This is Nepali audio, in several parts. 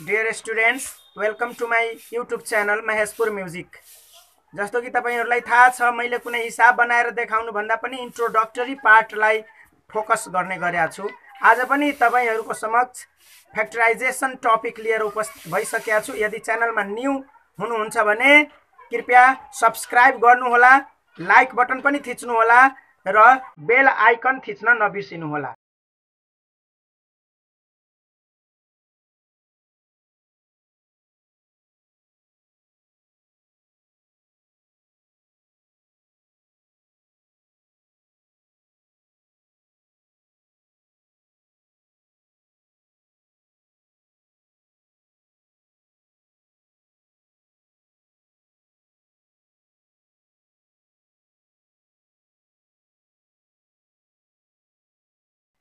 dear students welcome to my YouTube channel Maheshpur music जस्तो कि तपाईँहरूलाई थाहा छ मैले कुनै हिसाब बनाएर देखाउनुभन्दा पनि इन्ट्रोडक्टरी पार्टलाई फोकस गर्ने गरेका छु आज पनि तपाईँहरूको समक्ष फ्याक्टराइजेसन टपिक लिएर उपस्थित भइसकेका छु यदि च्यानलमा न्यू हुनुहुन्छ भने कृपया सब्सक्राइब गर्नुहोला लाइक बटन पनि थिच्नुहोला र बेल आइकन थिच्न नबिर्सिनुहोला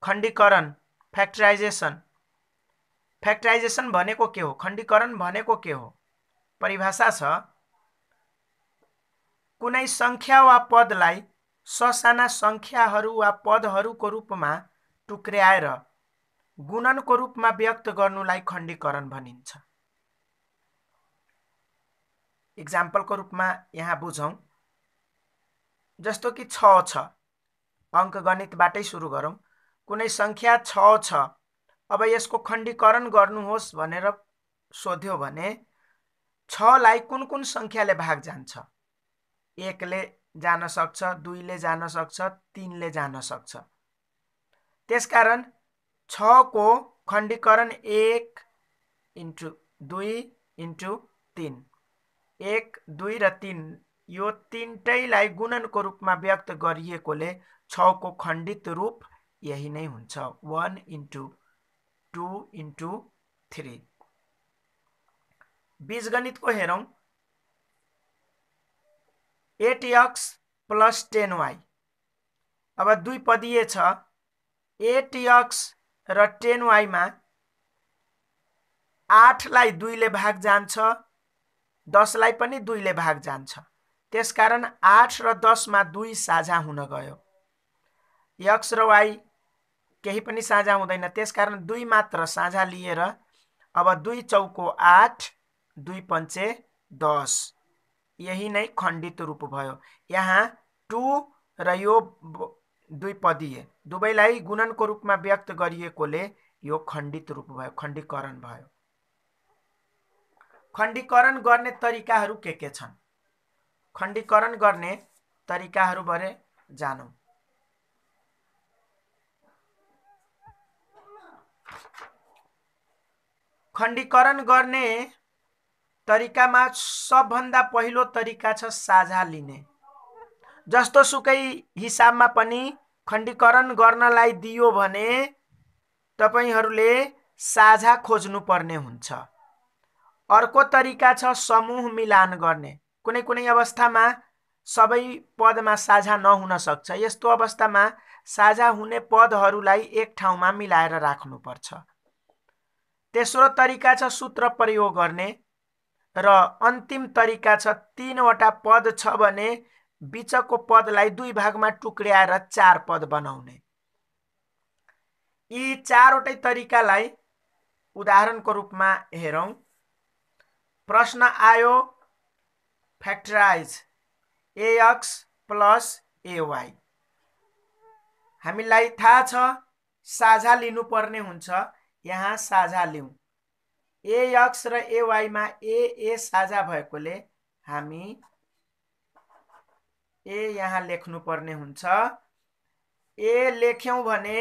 खण्डीकरण फ्याक्टराइजेसन फ्याक्टराइजेसन भनेको के हो खण्डीकरण भनेको के हो परिभाषा छ कुनै सङ्ख्या वा पदलाई ससाना सङ्ख्याहरू वा पदहरूको रूपमा टुक्र्याएर गुणनको रूपमा व्यक्त गर्नुलाई खण्डीकरण भनिन्छ इक्जाम्पलको रूपमा यहाँ बुझौँ जस्तो कि छ छ अङ्कगणितबाटै सुरु गरौँ कुनै सङ्ख्या छ छ अब यसको खण्डीकरण गर्नुहोस् भनेर सोध्यो भने छलाई कुन कुन सङ्ख्याले भाग जान्छ एकले जान सक्छ दुईले जान सक्छ तिनले जान सक्छ त्यसकारण छको खण्डीकरण एक इन्टु दुई इन्टु तिन एक दुई र तिन यो तिनटैलाई गुणनको रूपमा व्यक्त गरिएकोले छको खण्डित रूप यही नै हुन्छ one into two into three बीजगणितको हेरौँ eight x plus ten y अब दुई पदीय छ एट यक्स र टेन वाईमा आठलाई दुईले भाग जान्छ दसलाई पनि दुईले भाग जान्छ त्यसकारण आठ र दसमा दुई साझा हुन गयो यक्स र वाई केही पनि साझा हुँदैन त्यसकारण दुई मात्र साझा लिएर अब दुई चौको आठ दुई पञ्चे दस यही नै खण्डित रूप भयो यहाँ टु र यो दुई पदीय दुवैलाई गुणनको रूपमा व्यक्त गरिएकोले यो खण्डित रूप भयो खण्डीकरण भयो खण्डीकरण गर्ने तरिकाहरू के के छन् खण्डीकरण गर्ने तरिकाहरूबारे जानौँ खण्डीकरण गर्ने तरिकामा सबभन्दा पहिलो तरिका छ साझा लिने जस्तो सुकै हिसाबमा पनि खण्डीकरण गर्नलाई दियो भने तपाईँहरूले साझा खोज्नुपर्ने हुन्छ अर्को तरिका छ समूह मिलान गर्ने कुनै कुनै अवस्थामा सबै पदमा साझा नहुन सक्छ यस्तो अवस्थामा साझा हुने पदहरूलाई एक ठाउँमा मिलाएर राख्नुपर्छ तेस्रो तरिका छ सूत्र प्रयोग गर्ने र अन्तिम तरिका छ तिनवटा पद छ भने बिचको पदलाई दुई भागमा टुक्र्याएर चार पद बनाउने यी चारवटै तरिकालाई उदाहरणको रूपमा हेरौँ प्रश्न आयो फ्याक्टराइज एएक्स प्लस एवाई हामीलाई थाहा छ साझा लिनुपर्ने हुन्छ यहाँ साझा लिउँ एक्स र एवाईमा ए ए साझा भएकोले हामी ए यहाँ लेख्नुपर्ने हुन्छ ए लेख्यौँ भने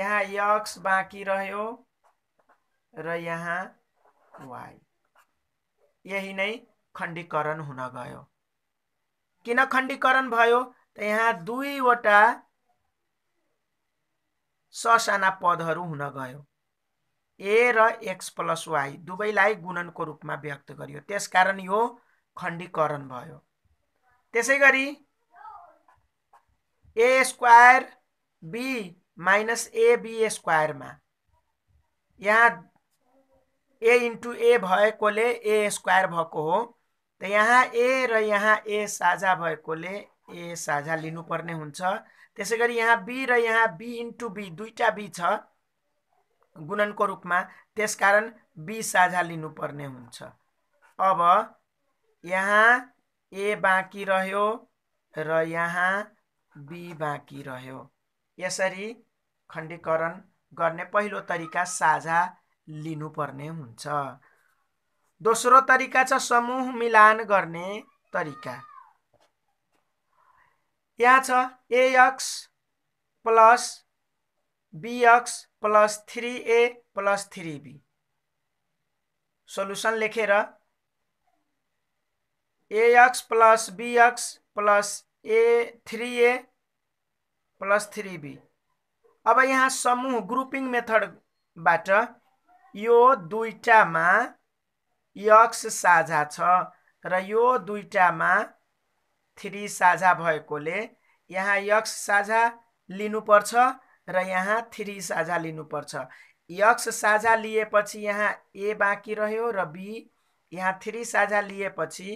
यहाँ यक्स बाँकी रह्यो र यहाँ वाई यही नै खण्डीकरण हुन गयो किन खण्डीकरण भयो त यहाँ दुईवटा ससाना पदहरू हुन गयो ए र एक्स प्लस वाई दुवैलाई गुणनको रूपमा व्यक्त गरियो त्यसकारण यो खण्डीकरण भयो त्यसै गरी a square b minus a b स्क्वायरमा यहाँ ए इन्टु ए भएकोले ए स्क्वायर भएको हो त यहाँ ए र यहाँ ए साझा भएकोले ए साझा लिनुपर्ने हुन्छ त्यसै गरी यहाँ बी र यहाँ बी इन्टु बी दुईवटा बी छ गुणनको रूपमा त्यसकारण बी साझा लिनुपर्ने हुन्छ अब यहाँ ए बाँकी रह्यो र यहाँ बी बाँकी रह्यो यसरी खण्डीकरण गर्ने पहिलो तरिका साझा लिनुपर्ने हुन्छ दोस्रो तरिका छ समूह मिलान गर्ने तरिका यहाँ छ x plus b x plus three a plus three b solution लेखेर a x plus b x plus a three a plus three b अब यहाँ समूह ग्रुपिङ मेथडबाट यो दुईवटामा यक्स साझा छ र यो दुईवटामा थ्री साझा भएकोले यहाँ यक्स साझा लिनुपर्छ र यहाँ थ्री साझा लिनुपर्छ यक्स साझा लिएपछि यहाँ ए बाँकी रह्यो र बी यहाँ थ्री साझा लिएपछि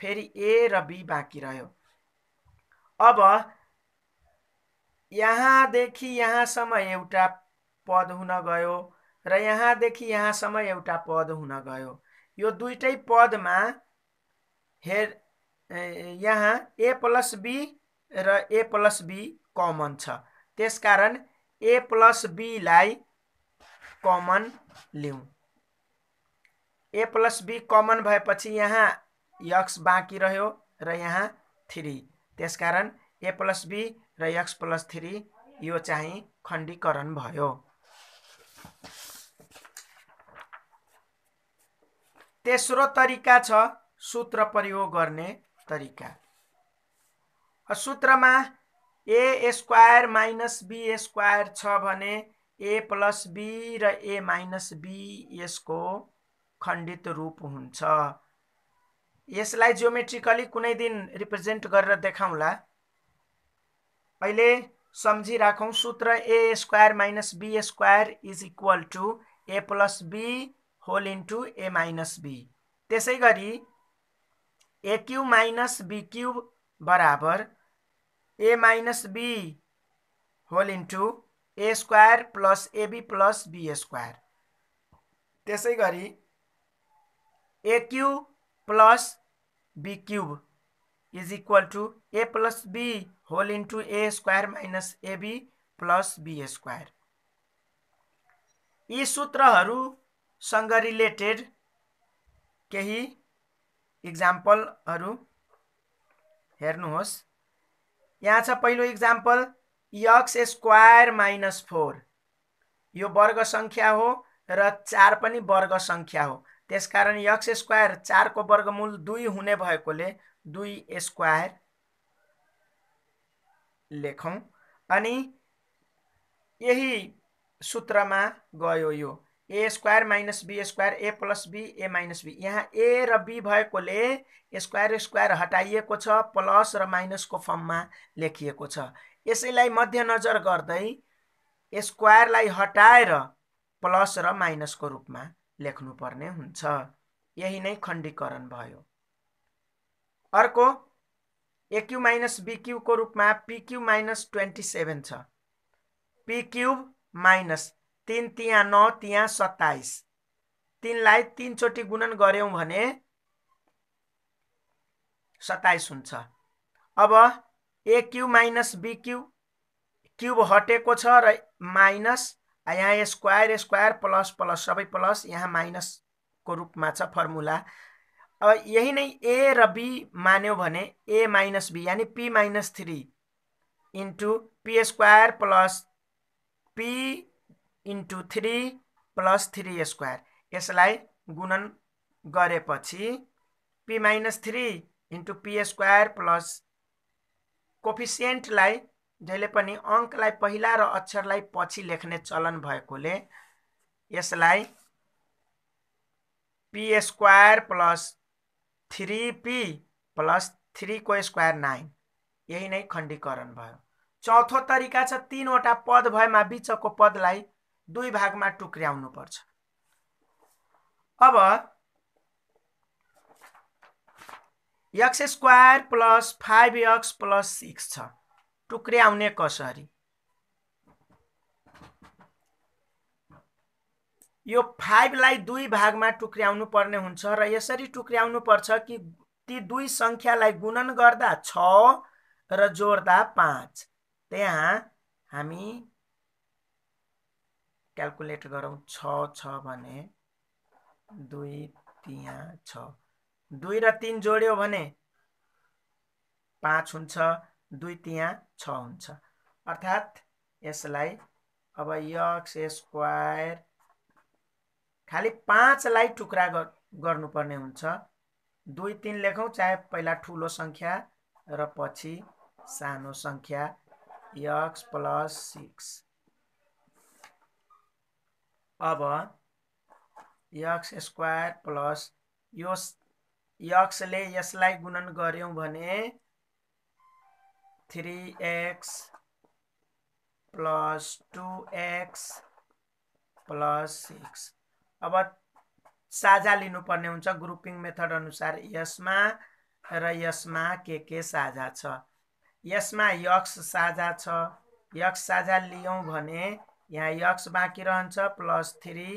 फेरि ए र बी बाँकी रह्यो अब यहाँदेखि यहाँसम्म एउटा पद हुन गयो र यहाँदेखि यहाँसम्म एउटा पद हुन गयो यो दुइटै पदमा हेर यहाँ ए प्लस बी र ए प्लस बी कमन छ त्यसकारण ए प्लस बीलाई कमन लिउँ ए प्लस बी कमन भएपछि यहाँ यक्स बाँकी रह्यो र यहाँ थ्री त्यसकारण ए प्लस बी र यक्स प्लस थ्री यो चाहिँ खण्डीकरण भयो तेस्रो तरिका छ सूत्र प्रयोग गर्ने तरिका सूत्रमा a square minus b square छ भने ए प्लस बी र ए माइनस बी यसको खण्डित रूप हुन्छ यसलाई जियोमेट्रिकली कुनै दिन रिप्रेजेन्ट गरेर देखाउँला अहिले सम्झिराखौँ सूत्र a square minus b square is equal to a plus b whole into a minus b त्यसै गरी a cube minus b cube बराबर a minus b whole into a square plus a b plus b square त्यसै गरी a cube plus b cube is equal to a plus b whole into a square minus a b plus b square यी सूत्रहरूसँग रिलेटेड केही इक्जाम्पलहरू हेर्नुहोस् यहाँ छ पहिलो example x square minus four यो वर्ग सङ्ख्या हो र चार पनि वर्ग सङ्ख्या हो त्यसकारण यक्स स्क्वायर चारको वर्गमूल दुई हुने भएकोले दुई स्क्वायर लेखौँ अनि यही सूत्रमा गयो यो a square minus b square a plus b a minus b यहाँ ए र बी भएकोले स्क्वायर स्क्वायर हटाइएको छ प्लस र माइनसको फर्ममा लेखिएको छ यसैलाई मध्यनजर गर्दै स्क्वायरलाई हटाएर प्लस र माइनसको रूपमा लेख्नुपर्ने हुन्छ यही नै खण्डीकरण भयो अर्को एक्यु माइनस बिक्युको रूपमा पिक्यु माइनस ट्वेन्टी सेभेन छ पिक्युब माइनस तिन तिहाँ नौ तिहाँ सत्ताइस तिनलाई तिनचोटि गुणन गऱ्यौँ भने सत्ताइस हुन्छ अब a cube minus b cube cube हटेको छ र माइनस यहाँ स्क्वायर स्क्वायर प्लस प्लस सबै प्लस यहाँ माइनसको रूपमा छ फर्मुला अब यही नै ए र बी मान्यो भने ए माइनस बी यानि p minus three into p square plus p into three plus three square यसलाई गुणन गरेपछि p minus three into p square plus कोफिसियन्टलाई जहिले पनि अङ्कलाई पहिला र अक्षरलाई पछि लेख्ने चलन भएकोले यसलाई p square plus three p plus थ्रीको स्क्वायर नाइन यही नै खण्डीकरण भयो चौथो तरिका छ तिनवटा पद भएमा बिचको पदलाई दुई भागमा टुक्र्याउनु पर्छ अब x square plus five x plus six छ टुक्र्याउने कसरी यो फाइभलाई दुई भागमा टुक्र्याउनु पर्ने हुन्छ र यसरी टुक्र्याउनु पर्छ कि ती दुई सङ्ख्यालाई गुणन गर्दा छ र जोड्दा पाँच त्यहाँ हामी क्यालकुलेट गरौँ छ छ भने दुई तिया छ दुई र तिन जोड्यो भने पाँच हुन्छ दुई तिया छ हुन्छ अर्थात् यसलाई अब यक्स स्क्वायर खालि पाँचलाई टुक्रा गर्नुपर्ने हुन्छ दुई तिन लेखौँ चाहे पहिला ठुलो सङ्ख्या र पछि सानो सङ्ख्या यक्स प्लस सिक्स अब यक्स स्क्वायर प्लस यो यक्सले यसलाई गुणन गऱ्यौँ भने three x plus two x plus six अब साझा लिनुपर्ने हुन्छ ग्रुपिङ मेथड अनुसार यसमा र यसमा के के साझा छ यसमा यक्स साझा छ यक्स साझा लियौँ भने यहाँ यक्स बाँकी रहन्छ प्लस थ्री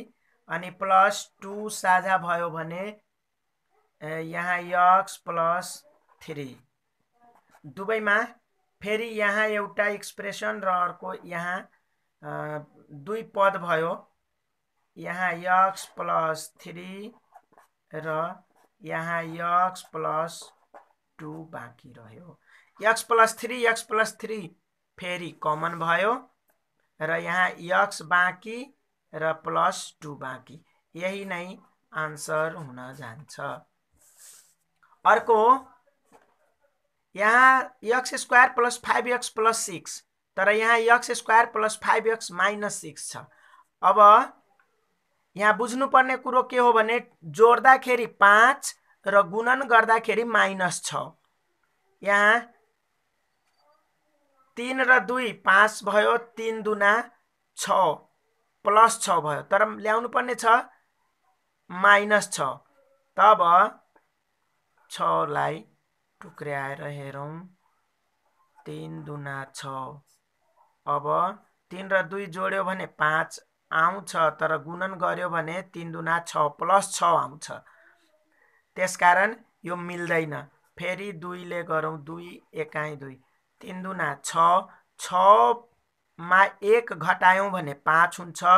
अनि प्लस टू साझा भयो भने यहाँ यक्स प्लस थ्री दुवैमा फेरि यहाँ एउटा एक्सप्रेसन र अर्को यहाँ दुई पद भयो यहाँ यक्स प्लस थ्री र यहाँ यक्स प्लस टू बाँकी रह्यो x plus three x plus three फेरि कमन भयो र यहाँ यक्स बाँकी र प्लस टू बाँकी यही नै आन्सर हुन जान्छ अर्को यहाँ x square plus five x plus six तर यहाँ x square plus five x minus six छ अब यहाँ बुझ्नुपर्ने कुरो के हो भने जोड्दाखेरि पाँच र गुणन गर्दाखेरि माइनस छ यहाँ तिन र दुई पाँच भयो तिन दुना छ प्लस छ भयो तर ल्याउनु पर्ने छ माइनस छ तब छलाई टुक्र्याएर हेरौँ तिन दुना छ अब तिन र दुई जोड्यो भने पाँच आउँछ तर गुणन गर्यो भने तिन दुना छ प्लस छ आउँछ त्यसकारण यो मिल्दैन फेरि दुईले गरौँ दुई एकाइ दुई तिन दुना छ छमा एक घटायौँ भने पाँच हुन्छ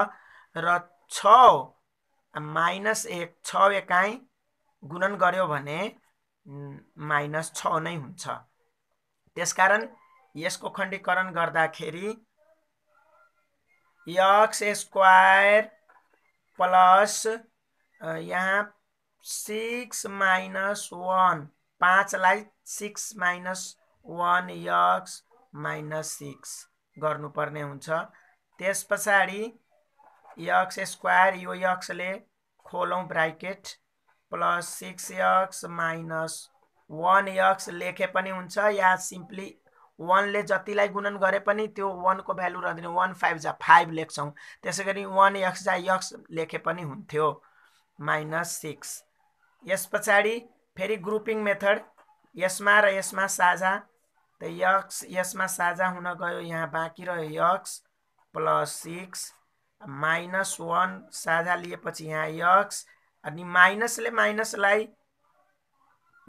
र छ माइनस एक छ एकाइ गुणन गऱ्यो भने माइनस छ नै हुन्छ त्यसकारण यसको खण्डीकरण गर्दाखेरि यक्स स्क्वायर प्लस यहाँ सिक्स माइनस वान पाँचलाई six minus one x minus six गर्नुपर्ने हुन्छ त्यस पछाडि यक्स स्क्वायर यो यक्सले खोलौँ bracket plus six x minus one x लेखे पनि हुन्छ या सिम्पली वानले जतिलाई गुणन गरे पनि त्यो वानको भ्यालु रहँदैन वान फाइभ जा फाइभ लेख्छौँ त्यसै गरी वान यक्स जा यक्स लेखे पनि हुन्थ्यो माइनस सिक्स यस पछाडि फेरि ग्रुपिङ मेथड यसमा र यसमा साझा त यक्स यसमा साझा हुन गयो यहाँ बाँकी रह्यो x plus six minus one साझा लिएपछि यहाँ यक्स अनि माइनसले माइनसलाई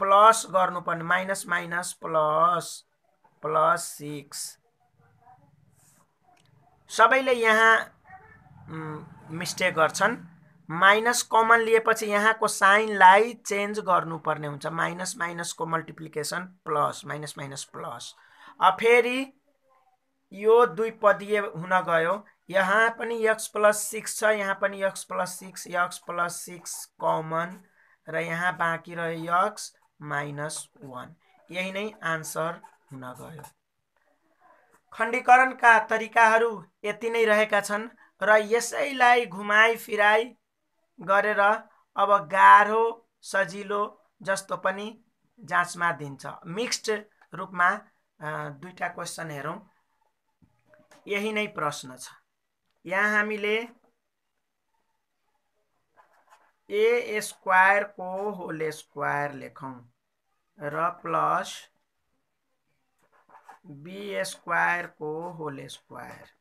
प्लस गर्नुपर्ने minus minus plus plus six सबैले यहाँ मिस्टेक गर्छन् माइनस कमन लिएपछि यहाँको साइनलाई चेन्ज गर्नुपर्ने हुन्छ माइनस माइनसको multiplication plus minus minus plus अब फेरि यो दुई पदीय हुन गयो यहाँ पनि यक्स प्लस सिक्स छ यहाँ पनि x plus six x plus six common र यहाँ बाँकी रह्यो यक्स माइनस वान यही नै आन्सर हुन गयो खण्डीकरणका तरिकाहरू यति नै रहेका छन् र यसैलाई घुमाइ फिराई गरेर अब गाह्रो सजिलो जस्तो पनि जाँचमा दिन्छ मिक्स्ड रूपमा दुईवटा क्वेसन हेरौँ यही नै प्रश्न छ यहाँ हामीले ए स्क्वायरको होल स्क्वायर लेखौँ र प्लस बी स्क्वायरको होल स्क्वायर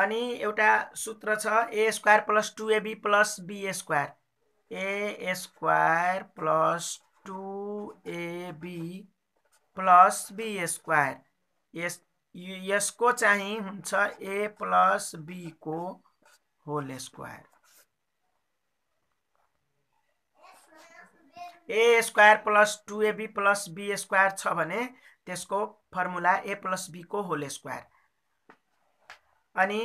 अनि एउटा सूत्र छ a square plus two a b plus b square a square plus two a b plus b square यस यसको चाहिँ हुन्छ ए प्लस बीको whole square a square plus two a b plus b square छ भने त्यसको फर्मुला ए प्लस बीको होल स्क्वायर अनि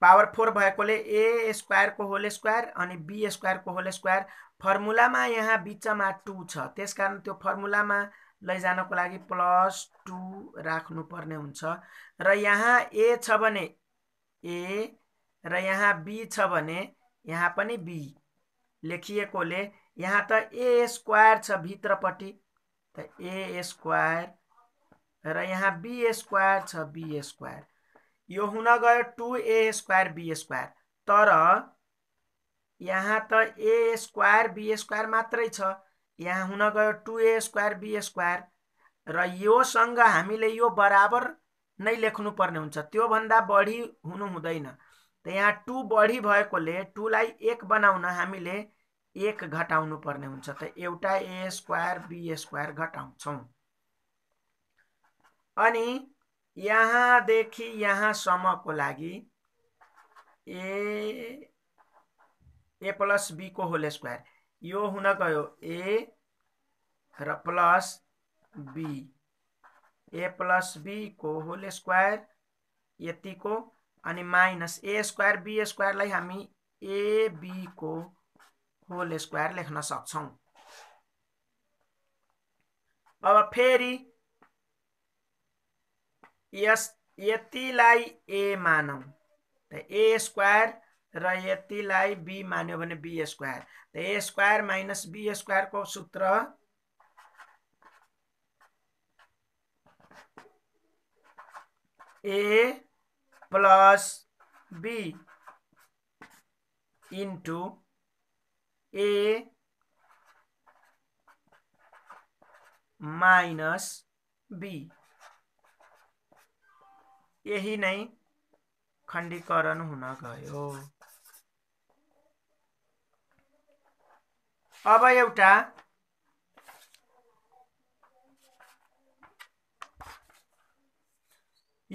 पावर फोर भएकोले ए स्क्वायरको होल स्क्वायर अनि बी स्क्वायरको होल स्क्वायर फर्मुलामा यहाँ बिचमा टू छ त्यसकारण त्यो फर्मुलामा लैजानको लागि प्लस टू राख्नुपर्ने हुन्छ र यहाँ ए छ भने ए र यहाँ बी छ भने यहाँ पनि बी लेखिएकोले यहाँ त ए स्क्वायर छ भित्रपट्टि त ए स्क्वायर र यहाँ बी स्क्वायर छ बी स्क्वायर यो हुन गयो two a square b square तर यहाँ त ए स्क्वायर बी स्क्वायर मात्रै छ यहाँ हुन गयो two a square b square र योसँग हामीले यो बराबर नै लेख्नुपर्ने हुन्छ त्योभन्दा बढी हुनु हुँदैन त यहाँ टु बढी भएकोले टुलाई एक बनाउन हामीले एक घटाउनु पर्ने हुन्छ त एउटा ए स्क्वायर बी स्क्वायर घटाउँछौँ अनि यहाँदेखि यहाँसम्मको लागि ए ए प्लस बीको होल स्क्वायर यो हुन गयो ए र प्लस बी ए प्लस बीको होल स्क्वायर यतिको अनि माइनस ए स्क्वायर बी स्क्वायरलाई हामी एबीको होल स्क्वायर लेख्न सक्छौँ अब फेरि यस यतिलाई ए मानौँ त ए स्क्वायर र यतिलाई बी मान्यो भने बी स्क्वायर त ए स्क्वायर माइनस बी स्क्वायरको सूत्र a plus b into a minus b यही नै खण्डीकरण हुन गयो अब एउटा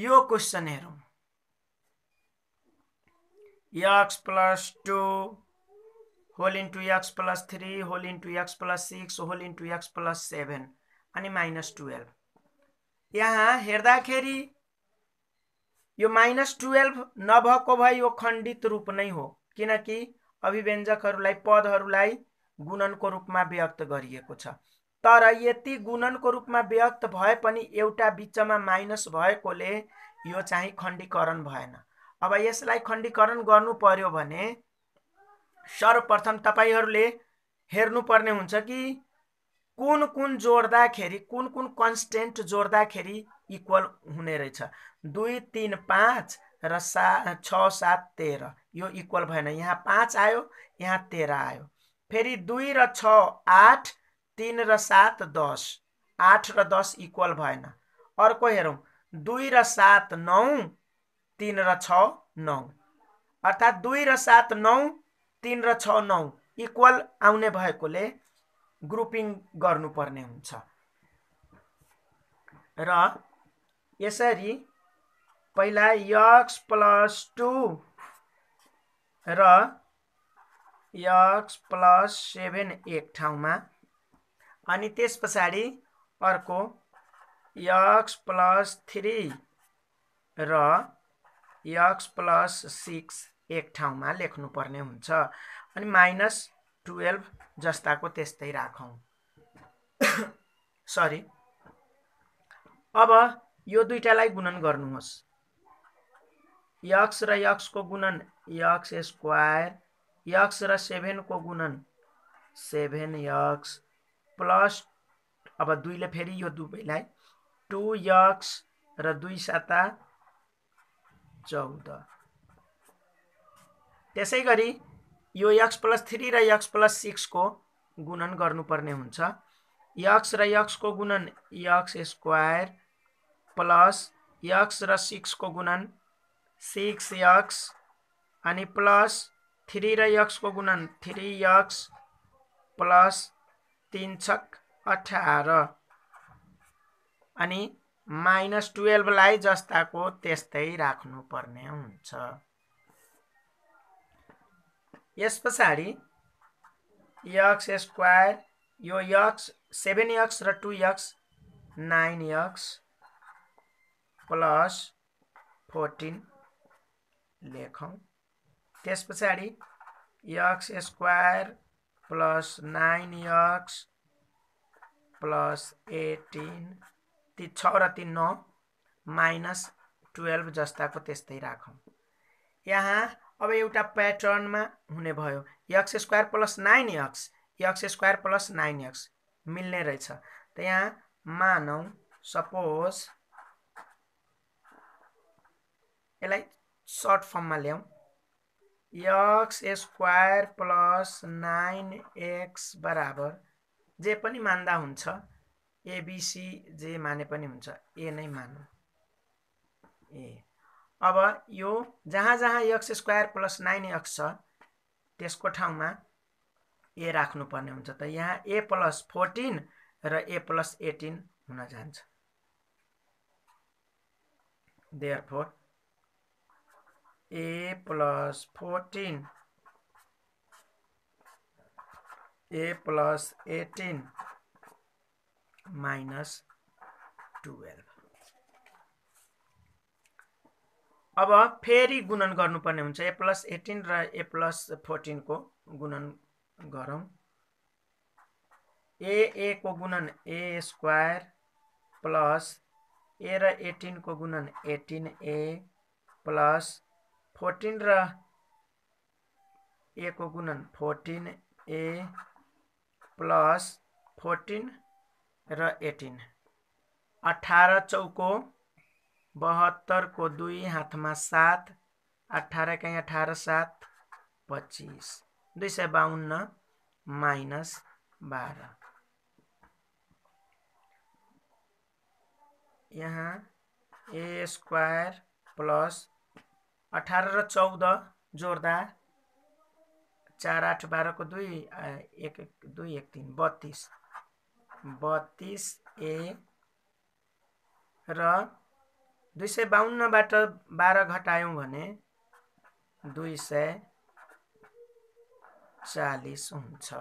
यो क्वेसन हेरौँ x plus two whole into x plus three whole into x plus six whole into x plus seven अनि माइनस टुवेल्भ यहाँ हेर्दाखेरि यो माइनस टुवेल्भ नभएको भए यो खण्डित रूप नै हो किनकि अभिव्यञ्जकहरूलाई पदहरूलाई गुणनको रूपमा व्यक्त गरिएको छ तर यति गुणनको रूपमा व्यक्त भए पनि एउटा बिचमा माइनस भएकोले यो चाहिँ खण्डीकरण भएन अब यसलाई खण्डीकरण गर्नु पर्यो भने सर्वप्रथम तपाईँहरूले हेर्नुपर्ने हुन्छ कि कुन कुन जोड्दाखेरि कुन कुन कन्सटेन्ट जोड्दाखेरि इक्वल हुने रहेछ दुई तिन पाँच र सा छ सात तेह्र यो इक्वल भएन यहाँ पाँच आयो यहाँ तेह्र आयो फेरि दुई र छ आठ तिन र सात दस आठ र दस इक्वल भएन अर्को हेरौँ दुई र सात नौ तिन र छ नौ अर्थात् दुई र सात नौ तिन र छ नौ इक्वल आउने भएकोले ग्रुपिङ गर्नुपर्ने हुन्छ र यसरी पहिला यक्स प्लस टू र यक्स प्लस सेभेन एक ठाउँमा अनि त्यस पछाडि अर्को यक्स प्लस थ्री र यक्स प्लस सिक्स एक ठाउँमा लेख्नुपर्ने हुन्छ अनि माइनस टुवेल्भ जस्ताको त्यस्तै राखौँ सरी अब यो दुइटालाई गुणन गर्नुहोस् यक्स र यक्सको गुणन यक्स स्क्वायर यक्स र सेभेनको गुणन सेभेन यक्स प्लस अब दुईले फेरि यो दुवैलाई टु यक्स र दुई साता चौध त्यसै गरी यो यक्स प्लस थ्री र यक्स प्लस सिक्सको गुणन गर्नुपर्ने हुन्छ यक्स र यक्सको गुणन यक्स स्क्वायर प्लस यक्स र सिक्सको गुणन सिक्स यक्स अनि प्लस थ्री र यक्सको गुणन थ्री यक्स प्लस तिन छक अठार अनि माइनस टुवेल्भलाई जस्ताको त्यस्तै राख्नुपर्ने हुन्छ यस पछाडि यक्स स्क्वायर यो यक्स सेभेन यक्स र two x nine x plus fourteen लेखौँ त्यस पछाडि x square plus nine x plus eighteen ती छ र नौ माइनस टुवेल्भ जस्ताको त्यस्तै राखौँ यहाँ अब एउटा प्याटर्नमा हुने भयो x square plus nine x x square plus nine x मिल्ने रहेछ यहाँ मानौँ सपोज यसलाई सर्ट फर्ममा ल्याउँ x square plus nine x बराबर जे पनि मान्दा हुन्छ एबिसी जे माने पनि हुन्छ ए नै मानौँ ए अब यो जहाँ जहाँ x square plus nine x छ त्यसको ठाउँमा ए राख्नुपर्ने हुन्छ त यहाँ ए प्लस फोर्टिन र ए प्लस एटिन हुन जान्छ therefore a plus fourteen a plus eighteen minus twelve अब फेरि गुणन गर्नुपर्ने हुन्छ ए प्लस एटिन र ए प्लस फोर्टिनको गुणन गरौँ ए ए को गुणन ए स्क्वायर प्लस ए र एटिनको गुणन एटिन ए प्लस फोर्टिन र ए को गुणन फोर्टिन ए प्लस फोर्टिन र एटिन अठार चौको बहत्तरको दुई हातमा सात अठार कहीँ अठार सात पच्चिस दुई सय बाहन्न माइनस बाह्र यहाँ ए स्क्वायर प्लस अठार र चौध जोड्दा चार आठ बाह्रको दुई एक एक दुई एक तिन बत्तिस बत्तिस ए र दुई सय बाहन्नबाट बाह्र घटायौँ भने दुई सय चालिस हुन्छ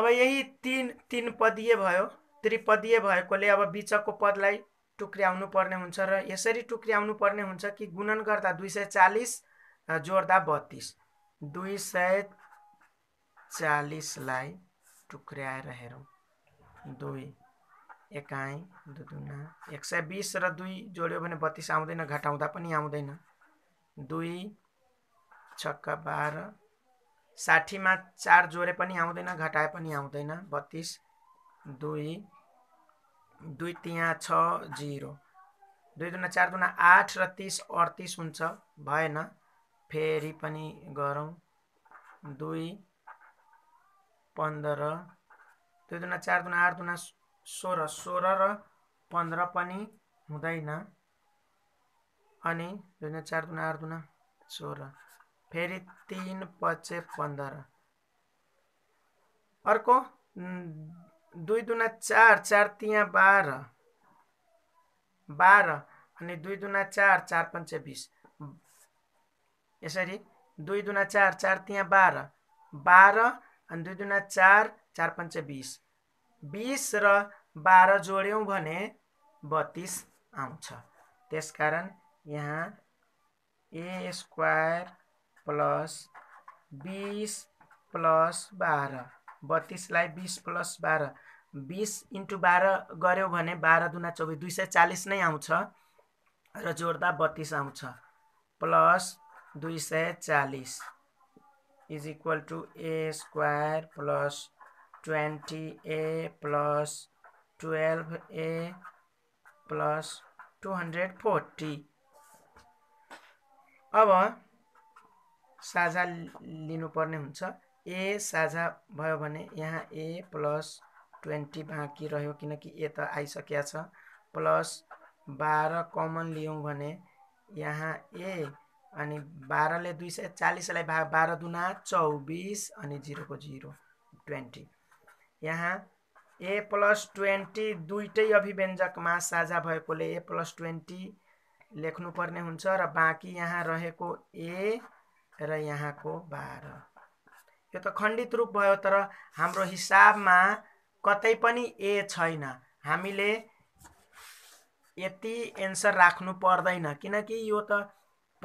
अब यही तिन तिन पदीय भयो त्रिपदीय भएकोले अब बिचको पदलाई टुक्र्याउनु पर्ने हुन्छ र यसरी टुक्र्याउनु पर्ने हुन्छ कि गुणन गर्दा दुई सय चालिस जोड्दा बत्तिस दुई सय चालिसलाई टुक्र्याएर हेरौँ दुई एकाइ दुना एक सय बिस र दुई जोड्यो भने बत्तिस आउँदैन घटाउँदा पनि आउँदैन दुई छक्का बाह्र साठीमा चार जोडे पनि आउँदैन घटाए पनि आउँदैन बत्तिस दुई दुई तिहाँ छ जिरो दुई दुना चार दुना आठ र तिस अडतिस हुन्छ भएन फेरि पनि गरौँ दुई पन्ध्र दुई दुना चार दुना आठ दुना सोह्र सोह्र र पन्ध्र पनि हुँदैन अनि दुई दुना चार दुना आठ दुना सोह्र फेरि तिन पचे पन्ध्र अर्को दुई दुना चार चार तिया बाह्र बाह्र अनि दुई दुना चार चार पन्च बिस यसरी दुई दुना चार चार तिया बाह्र बाह्र अनि दुई दुना चार चार पन्च बिस बिस र बाह्र जोड्यौँ भने बत्तिस आउँछ त्यसकारण यहाँ ए स्क्वायर प्लस बिस प्लस बाह्र बत्तिसलाई बिस प्लस बाह्र बिस इन्टु बाह्र गऱ्यौँ भने बाह्र दुना चौबिस दुई सय चालिस नै आउँछ र जोड्दा बत्तिस आउँछ प्लस दुई सय चालिस is equal to a square plus twenty a plus twelve a plus two hundred forty अब साझा लिनुपर्ने हुन्छ ए साझा भयो भने यहाँ ए प्लस ट्वेन्टी बाँकी रह्यो किनकि ए त आइसकिया छ प्लस बाह्र कमन लियौँ भने यहाँ ए अनि बाह्रले दुई सय चालिसलाई भा बाह्र दुना चौबिस अनि जिरोको जिरो ट्वेन्टी यहाँ ए प्लस ट्वेन्टी दुइटै अभिव्यञ्जकमा साझा भएकोले ए प्लस ट्वेन्टी लेख्नुपर्ने हुन्छ र बाँकी यहाँ रहेको ए र यहाँको बाह्र यो त खण्डित रूप भयो तर हाम्रो हिसाबमा कतै पनि ए छैन हामीले यति एन्सर राख्नु पर्दैन किनकि यो त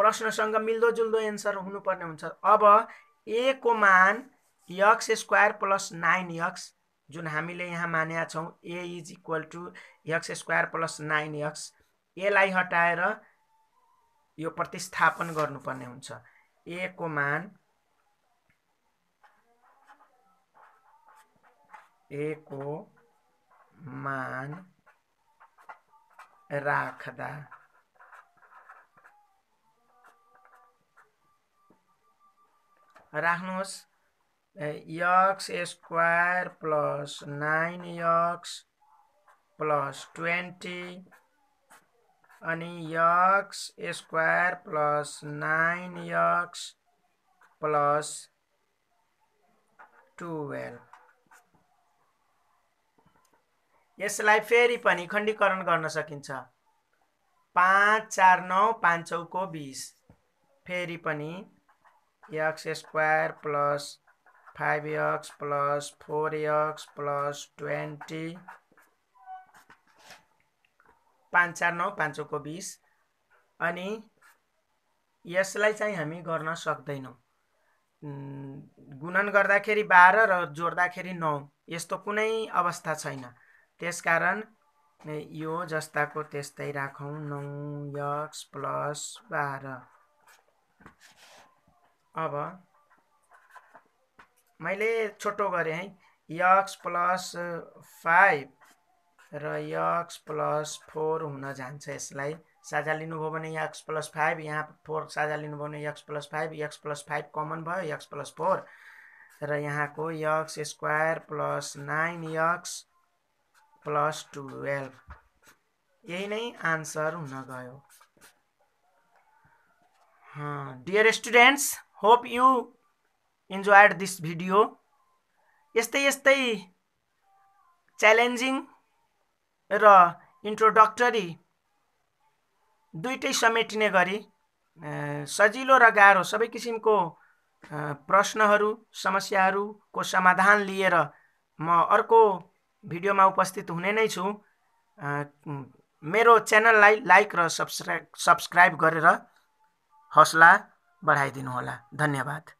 प्रश्नसँग मिल्दोजुल्दो एन्सर हुनुपर्ने हुन्छ अब ए को मान x square plus nine x जुन हामीले यहाँ मानेका छौँ a is equal to x square plus nine x एलाई हटाएर यो प्रतिस्थापन गर्नुपर्ने हुन्छ ए को मान ए को मान राख्दा राख्नुहोस् x square plus nine x plus twenty अनि x square plus nine x plus twelve यसलाई फेरि पनि खण्डीकरण गर्न सकिन्छ पाँच चार नौ पाँच चौको बिस फेरि पनि x square plus five x plus four x plus twenty पाँच चार नौ पाँच चौको बिस अनि यसलाई चाहिँ हामी गर्न सक्दैनौँ गुणन गर्दाखेरि बाह्र र जोड्दाखेरि नौ यस्तो कुनै अवस्था छैन त्यसकारण यो जस्ताको त्यस्तै राखौँ नौ यक्स प्लस बाह्र अब मैले छोटो गरेँ है यक्स प्लस फाइभ र यक्स प्लस फोर हुन जान्छ यसलाई साझा लिनुभयो भने यक्स प्लस फाइभ यहाँ फोर साझा लिनुभयो भने x plus five x plus five common भयो यक्स प्लस फोर र यहाँको x square plus nine x plus twelve यही नै आन्सर हुन गयो dear students hope you enjoyed this video यस्तै यस्तै च्यालेन्जिङ र इन्ट्रोडक्टरी दुइटै समेटिने गरी सजिलो र गाह्रो सबै किसिमको प्रश्नहरू समस्याहरूको समाधान लिएर म अर्को भिडियोमा उपस्थित हुने नै छु मेरो च्यानललाई लाइक र सब्सक्राइब सब्सक्राइब गरेर हौसला बढाइदिनुहोला धन्यवाद